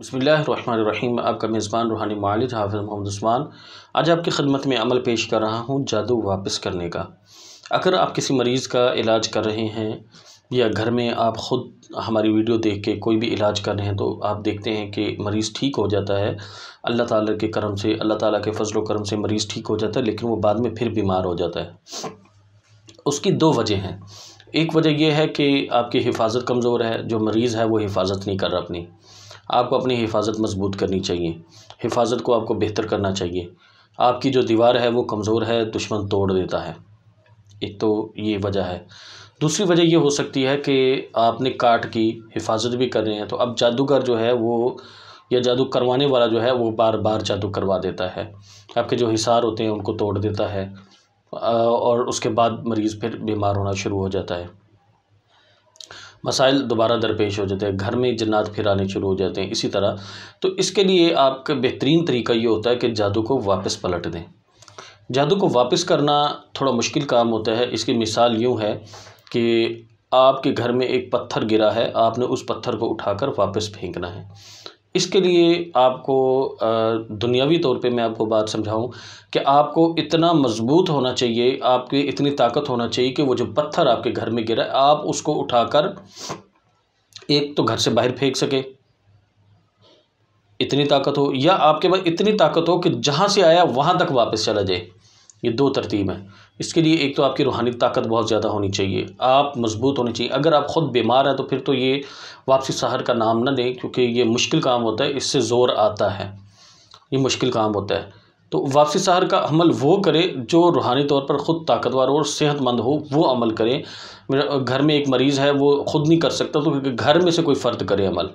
बसमीम आपका मेज़बान रूहानी मालिज हाफ़ मोहम्मद उस्मान आज आपकी खदमत में अमल पेश कर रहा हूँ जादू वापस करने का अगर आप किसी मरीज़ का इलाज कर रहे हैं या घर में आप ख़ुद हमारी वीडियो देख के कोई भी इलाज कर रहे हैं तो आप देखते हैं कि मरीज़ ठीक हो जाता है अल्लाह ताला के करम से अल्लाह ताला के फजलो करम से मरीज़ ठीक हो जाता है लेकिन वो बाद में फिर बीमार हो जाता है उसकी दो वजह हैं एक वजह यह है कि आपकी हिफाजत कमज़ोर है जो मरीज़ है वो हिफाजत नहीं कर रहा अपनी आपको अपनी हिफाजत मजबूत करनी चाहिए हिफाजत को आपको बेहतर करना चाहिए आपकी जो दीवार है वो कमज़ोर है दुश्मन तोड़ देता है एक तो ये वजह है दूसरी वजह ये हो सकती है कि आपने काट की हिफाजत भी कर रहे हैं तो अब जादूगर जो है वो या जादू करवाने वाला जो है वो बार बार जादू करवा देता है आपके जो हिसार होते हैं उनको तोड़ देता है और उसके बाद मरीज़ फिर बीमार होना शुरू हो जाता है मसाइल दोबारा दरपेश हो जाते हैं घर में जन्नात फिर आने शुरू हो जाते हैं इसी तरह तो इसके लिए आपका बेहतरीन तरीका ये होता है कि जादू को वापस पलट दें जादू को वापस करना थोड़ा मुश्किल काम होता है इसकी मिसाल यूँ है कि आपके घर में एक पत्थर गिरा है आपने उस पत्थर को उठाकर वापस फेंकना है इसके लिए आपको दुनियावी तौर पे मैं आपको बात समझाऊं कि आपको इतना मज़बूत होना चाहिए आपकी इतनी ताकत होना चाहिए कि वो जो पत्थर आपके घर में गिरा आप उसको उठाकर एक तो घर से बाहर फेंक सके इतनी ताकत हो या आपके पास इतनी ताकत हो कि जहाँ से आया वहाँ तक वापस चला जाए ये दो तरतीब हैं इसके लिए एक तो आपकी रूहानी ताकत बहुत ज़्यादा होनी चाहिए आप मजबूत होने चाहिए अगर आप ख़ुद बीमार हैं तो फिर तो ये वापसी सहर का नाम ना दें क्योंकि ये मुश्किल काम होता है इससे ज़ोर आता है ये मुश्किल काम होता है तो वापसी सहर का अमल वो करे जो रूहानी तौर पर ख़ुद ताकतवर और सेहतमंद हो वो अमल करें घर में एक मरीज़ है वो ख़ुद नहीं कर सकता तो घर में से कोई फ़र्द करे अमल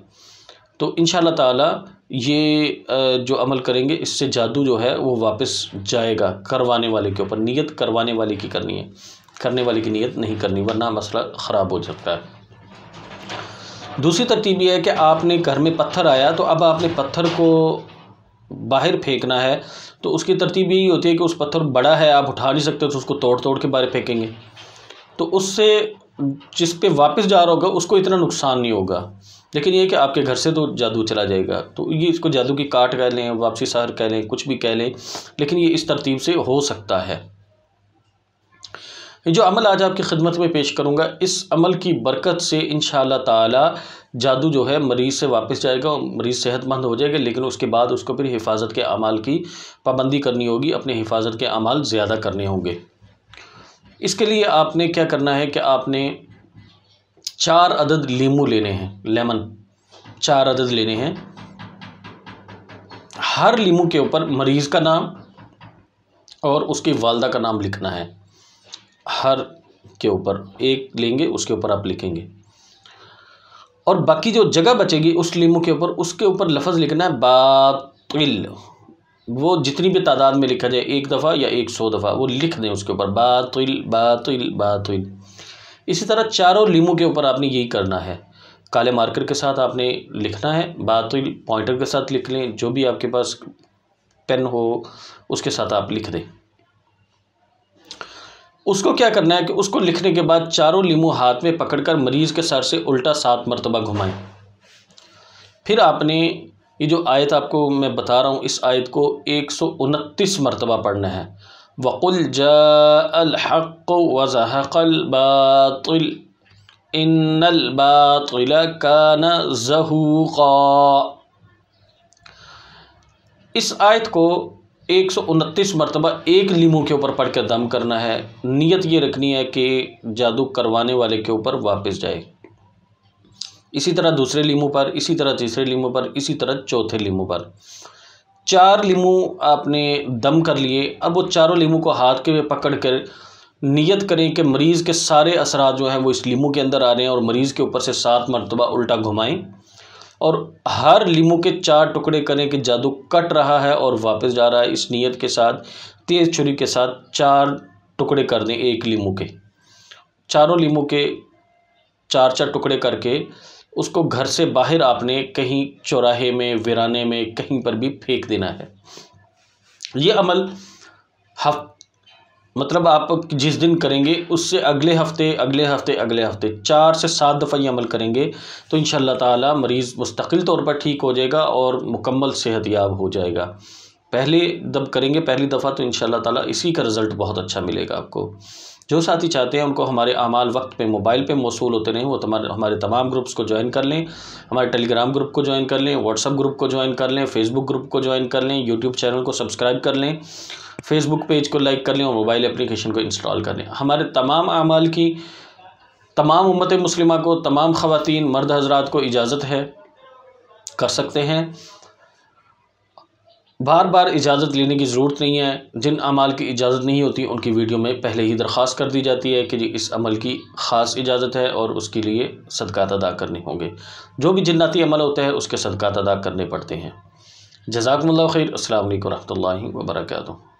तो इन ताला ये जो अमल करेंगे इससे जादू जो है वो वापस जाएगा करवाने वाले के ऊपर नियत करवाने वाले की करनी है करने वाले की नियत नहीं करनी वरना मसला ख़राब हो सकता है दूसरी तरतीब यह है कि आपने घर में पत्थर आया तो अब आपने पत्थर को बाहर फेंकना है तो उसकी तरतीब यही होती है कि उस पत्थर बड़ा है आप उठा नहीं सकते तो उसको तोड़ तोड़ के बाहर फेंकेंगे तो उससे जिस पे वापस जा रहा होगा उसको इतना नुकसान नहीं होगा लेकिन ये कि आपके घर से तो जादू चला जाएगा तो ये इसको जादू की काट कह लें वापसी शहर कह लें कुछ भी कह लें लेकिन ये इस तरतीब से हो सकता है जो अमल आज आपकी खिदमत में पेश करूँगा इस अमल की बरकत से इन ताला जादू जो है मरीज़ से वापस जाएगा और मरीज़ सेहतमंद हो जाएगा लेकिन उसके बाद उसको फिर हिफाजत के अमाल की पाबंदी करनी होगी अपने हिफाजत के अमाल ज़्यादा करने होंगे इसके लिए आपने क्या करना है कि आपने चार अदद लीमू लेने हैं लेमन चार अदद लेने हैं हर लीमू के ऊपर मरीज़ का नाम और उसकी वालदा का नाम लिखना है हर के ऊपर एक लेंगे उसके ऊपर आप लिखेंगे और बाकी जो जगह बचेगी उस लीमू के ऊपर उसके ऊपर लफज लिखना है बातिल वो जितनी भी तादाद में लिखा जाए एक दफ़ा या एक सौ दफ़ा वो लिख दें उसके ऊपर बातिल बातिल बातिल इसी तरह चारों लीमू के ऊपर आपने यही करना है काले मार्कर के साथ आपने लिखना है बातुल पॉइंटर के साथ लिख लें जो भी आपके पास पेन हो उसके साथ आप लिख दें उसको क्या करना है कि उसको लिखने के बाद चारों लीमू हाथ में पकड़कर मरीज़ के सर से उल्टा सात मरतबा घुमाएं फिर आपने ये जो आयत आपको मैं बता रहा हूँ इस आयत को एक सौ उनतीस मरतबा पढ़ना है वक़ुल जक़ वज़हक़लबातिल इन्नलबातिल कान जहूक़ा इस आयत को एक सौ उनतीस मरतबा एक लीमू के ऊपर पढ़ कर दम करना है नीयत ये रखनी है कि जादू करवाने वाले के ऊपर वापस जाए इसी तरह दूसरे लीमू पर इसी तरह तीसरे लीमू पर इसी तरह चौथे लीमू पर चार लीमू आपने दम कर लिए अब वो चारों लीमू को हाथ के में पकड़ कर नियत करें कि मरीज़ के सारे असरा जो हैं वो इस लीमू के अंदर आ रहे हैं और मरीज़ के ऊपर से सात मरतबा उल्टा घुमाएं और हर लीमू के चार टुकड़े करें कि जादू कट रहा है और वापस जा रहा है इस नियत के साथ तेज़ छुरी के साथ चार टुकड़े कर दें एक लीमू के चारों लीमू के चार चार टुकड़े करके उसको घर से बाहर आपने कहीं चौराहे में वीराने में कहीं पर भी फेंक देना है ये अमल हफ मतलब आप जिस दिन करेंगे उससे अगले हफ्ते अगले हफ्ते अगले हफ्ते चार से सात दफ़ा ये अमल करेंगे तो इन ताला मरीज़ मुस्तकिल तौर पर ठीक हो जाएगा और मुकम्मल सेहत याब हो जाएगा पहले दब करेंगे पहली दफ़ा तो इन ताला इसी का रिज़ल्ट बहुत अच्छा मिलेगा आपको जो साथी चाहते हैं उनको हमारे अमाल वक्त पे मोबाइल पे मौसू होते रहें वो तुम्हारे तो हमारे तमाम ग्रुप्स को ज्वाइन कर लें हमारे टेलीग्राम ग्रुप को ज्वाइन कर लें व्हाट्सअप ग्रुप को ज्वाइन कर लें फेसबुक ग्रुप को ज्वाइन कर लें यूट्यूब चैनल को सब्सक्राइब कर लें फेसबुक पेज को लाइक कर लें और मोबाइल अप्लीकेशन को इंस्टॉल कर लें हमारे तमाम अमाल की तमाम उम्मत मुस्लिमा को तमाम ख़वान मर्द हजरात को इजाज़त है कर सकते हैं बार बार इजाज़त लेने की ज़रूरत नहीं है जिन अमाल की इजाज़त नहीं होती उनकी वीडियो में पहले ही दरख्वास्त कर दी जाती है कि जी इस अमल की ख़ास इजाज़त है और उसके लिए सदक़ात अदा करने होंगे जो भी जन्नाती अमल होता है उसके सदक़ात अदा करने पड़ते हैं जजाकमल खैर असल वरहमल वर्का